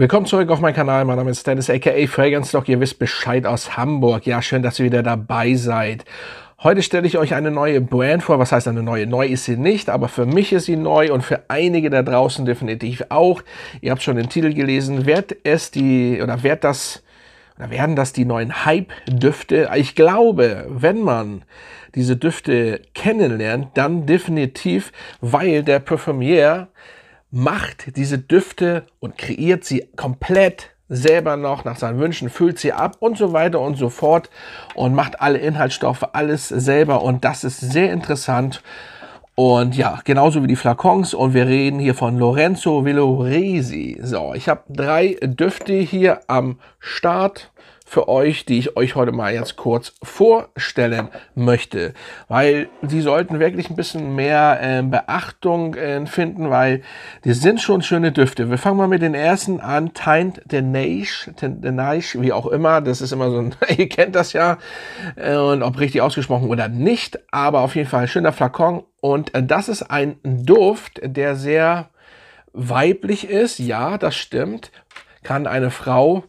Willkommen zurück auf meinem Kanal. Mein Name ist Dennis, aka Fragrance Dog. Ihr wisst Bescheid aus Hamburg. Ja, schön, dass ihr wieder dabei seid. Heute stelle ich euch eine neue Brand vor. Was heißt eine neue? Neu ist sie nicht, aber für mich ist sie neu und für einige da draußen definitiv auch. Ihr habt schon den Titel gelesen. Wird es die, oder wird das, oder werden das die neuen Hype-Düfte. Ich glaube, wenn man diese Düfte kennenlernt, dann definitiv, weil der Perfumier macht diese Düfte und kreiert sie komplett selber noch nach seinen Wünschen, füllt sie ab und so weiter und so fort und macht alle Inhaltsstoffe, alles selber und das ist sehr interessant. Und ja, genauso wie die Flakons und wir reden hier von Lorenzo Villoresi. So, ich habe drei Düfte hier am Start für euch, die ich euch heute mal jetzt kurz vorstellen möchte. Weil sie sollten wirklich ein bisschen mehr äh, Beachtung äh, finden, weil die sind schon schöne Düfte. Wir fangen mal mit den ersten an. Tint the Nage, the Nage, wie auch immer. Das ist immer so ein, ihr kennt das ja. Äh, und ob richtig ausgesprochen oder nicht. Aber auf jeden Fall schöner Flakon. Und äh, das ist ein Duft, der sehr weiblich ist. Ja, das stimmt. Kann eine Frau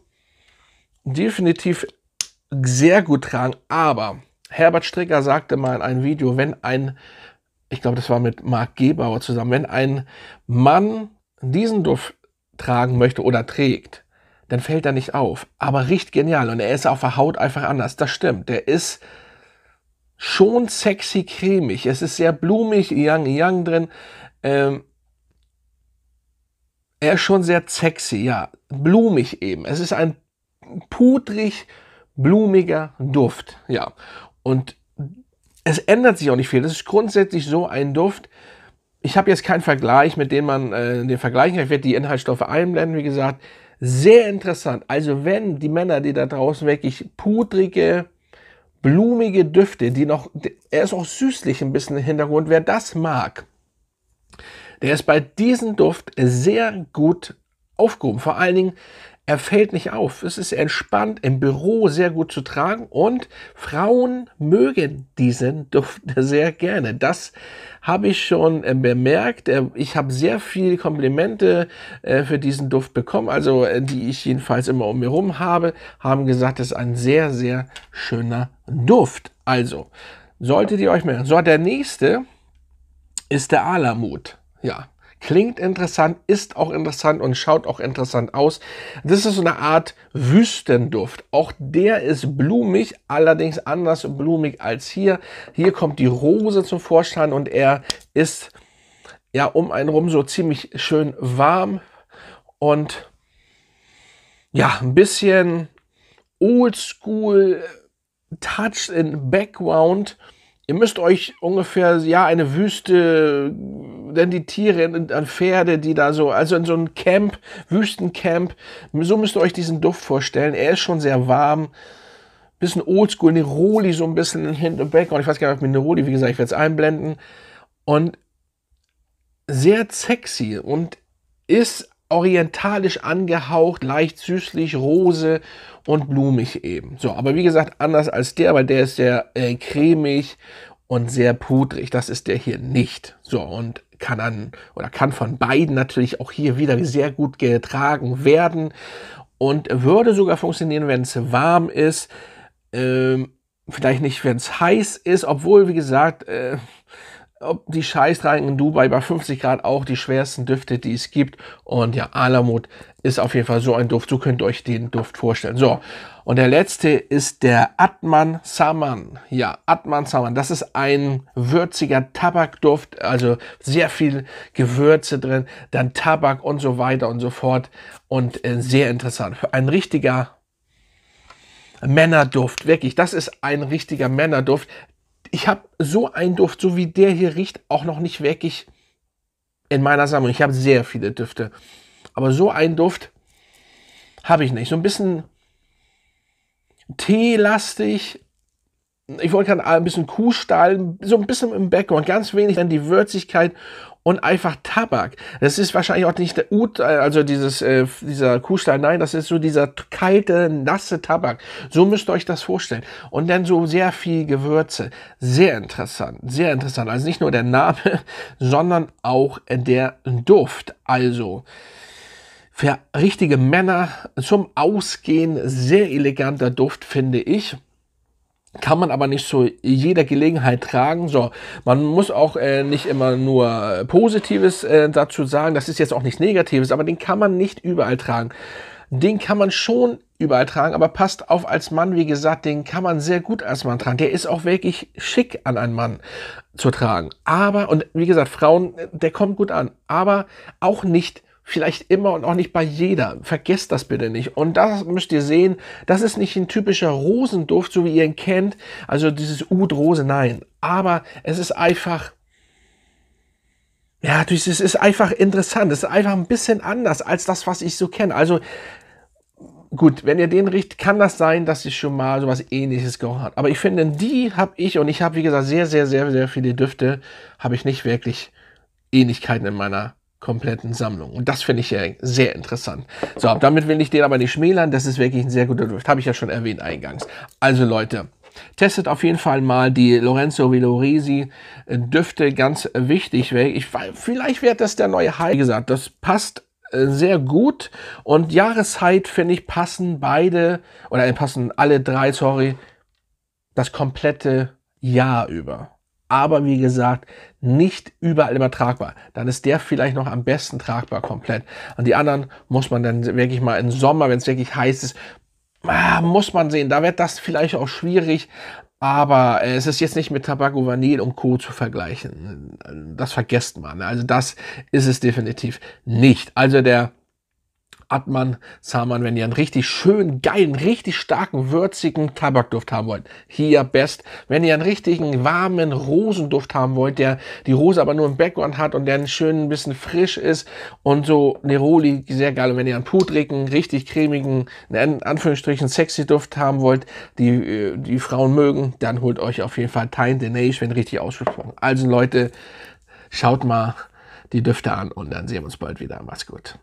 definitiv sehr gut tragen. Aber Herbert Stricker sagte mal in einem Video, wenn ein, ich glaube, das war mit Marc Gebauer zusammen, wenn ein Mann diesen Duft tragen möchte oder trägt, dann fällt er nicht auf. Aber riecht genial und er ist auf der Haut einfach anders. Das stimmt. Der ist schon sexy cremig. Es ist sehr blumig, Yang Yang drin. Ähm, er ist schon sehr sexy, ja. Blumig eben. Es ist ein pudrig blumiger Duft. Ja, und es ändert sich auch nicht viel. Das ist grundsätzlich so ein Duft. Ich habe jetzt keinen Vergleich, mit dem man äh, den vergleichen kann. Ich werde die Inhaltsstoffe einblenden, wie gesagt. Sehr interessant. Also wenn die Männer, die da draußen wirklich pudrige, blumige Düfte, die noch, er ist auch süßlich ein bisschen im Hintergrund, wer das mag, der ist bei diesem Duft sehr gut aufgehoben. Vor allen Dingen, er fällt nicht auf. Es ist entspannt, im Büro sehr gut zu tragen und Frauen mögen diesen Duft sehr gerne. Das habe ich schon äh, bemerkt. Äh, ich habe sehr viele Komplimente äh, für diesen Duft bekommen, also die ich jedenfalls immer um mir herum habe, haben gesagt, es ist ein sehr, sehr schöner Duft. Also, solltet ihr euch merken. So, der nächste ist der Alamut. Ja, Klingt interessant, ist auch interessant und schaut auch interessant aus. Das ist so eine Art Wüstenduft. Auch der ist blumig, allerdings anders blumig als hier. Hier kommt die Rose zum Vorschein und er ist ja um einen rum so ziemlich schön warm und ja, ein bisschen oldschool Touch in Background. Ihr müsst euch ungefähr ja eine Wüste denn die Tiere an Pferde, die da so, also in so einem Camp, Wüstencamp, so müsst ihr euch diesen Duft vorstellen. Er ist schon sehr warm, bisschen oldschool, Neroli so ein bisschen hinten im Background. Ich weiß gar nicht, ob ich Neroli, wie gesagt, ich werde es einblenden. Und sehr sexy und ist orientalisch angehaucht, leicht süßlich, rose und blumig eben. So, aber wie gesagt, anders als der, weil der ist sehr äh, cremig und sehr pudrig. Das ist der hier nicht. So, und kann an oder kann von beiden natürlich auch hier wieder sehr gut getragen werden und würde sogar funktionieren, wenn es warm ist. Ähm, vielleicht nicht, wenn es heiß ist, obwohl, wie gesagt, äh, ob die Scheißdreieck in Dubai bei 50 Grad auch die schwersten Düfte, die es gibt. Und ja, Alamut ist auf jeden Fall so ein Duft. So könnt ihr euch den Duft vorstellen. So. Und der letzte ist der Atman Saman. Ja, Atman Saman. Das ist ein würziger Tabakduft. Also sehr viel Gewürze drin, dann Tabak und so weiter und so fort. Und äh, sehr interessant. Ein richtiger Männerduft, wirklich, das ist ein richtiger Männerduft ich habe so einen Duft, so wie der hier riecht, auch noch nicht wirklich in meiner Sammlung. Ich habe sehr viele Düfte, aber so einen Duft habe ich nicht. So ein bisschen teelastig, ich wollte gerade ein bisschen Kuhstahl, so ein bisschen im Background, ganz wenig dann die Würzigkeit und einfach Tabak. Das ist wahrscheinlich auch nicht der Ut, also dieses, äh, dieser Kuhstahl, nein, das ist so dieser kalte, nasse Tabak. So müsst ihr euch das vorstellen. Und dann so sehr viel Gewürze. Sehr interessant, sehr interessant. Also nicht nur der Name, sondern auch der Duft. Also, für richtige Männer zum Ausgehen sehr eleganter Duft, finde ich kann man aber nicht zu jeder Gelegenheit tragen. So, man muss auch äh, nicht immer nur Positives äh, dazu sagen. Das ist jetzt auch nichts Negatives, aber den kann man nicht überall tragen. Den kann man schon überall tragen, aber passt auf als Mann, wie gesagt, den kann man sehr gut als Mann tragen. Der ist auch wirklich schick an einen Mann zu tragen. Aber, und wie gesagt, Frauen, äh, der kommt gut an, aber auch nicht vielleicht immer und auch nicht bei jeder. Vergesst das bitte nicht. Und das müsst ihr sehen, das ist nicht ein typischer Rosenduft, so wie ihr ihn kennt, also dieses Udrose, nein. Aber es ist einfach ja, es ist einfach interessant. Es ist einfach ein bisschen anders als das, was ich so kenne. Also gut, wenn ihr den riecht, kann das sein, dass ich schon mal sowas ähnliches gerochen habe. Aber ich finde, die habe ich und ich habe, wie gesagt, sehr, sehr, sehr, sehr viele Düfte, habe ich nicht wirklich Ähnlichkeiten in meiner kompletten Sammlung. Und das finde ich ja sehr interessant. So, damit will ich den aber nicht schmälern. Das ist wirklich ein sehr guter Drift. Habe ich ja schon erwähnt eingangs. Also Leute, testet auf jeden Fall mal die Lorenzo Villorisi. Äh, Düfte ganz wichtig. Ich, vielleicht wird das der neue High. Wie gesagt, das passt äh, sehr gut. Und Jahreszeit, finde ich, passen beide, oder äh, passen alle drei, sorry, das komplette Jahr über aber wie gesagt, nicht überall immer tragbar. Dann ist der vielleicht noch am besten tragbar komplett. Und die anderen muss man dann wirklich mal im Sommer, wenn es wirklich heiß ist, ah, muss man sehen. Da wird das vielleicht auch schwierig. Aber es ist jetzt nicht mit Tabako, Vanille und Co. zu vergleichen. Das vergesst man. Also das ist es definitiv nicht. Also der Atman, man, Saman, wenn ihr einen richtig schönen, geilen, richtig starken, würzigen Tabakduft haben wollt. Hier best. Wenn ihr einen richtigen, warmen Rosenduft haben wollt, der die Rose aber nur im Background hat und der einen schönen ein bisschen frisch ist und so Neroli, sehr geil. Und wenn ihr einen pudrigen, richtig cremigen, in Anführungsstrichen sexy Duft haben wollt, die, äh, die Frauen mögen, dann holt euch auf jeden Fall Tein Denage, wenn richtig ausgesprochen. Also Leute, schaut mal die Düfte an und dann sehen wir uns bald wieder. Macht's gut.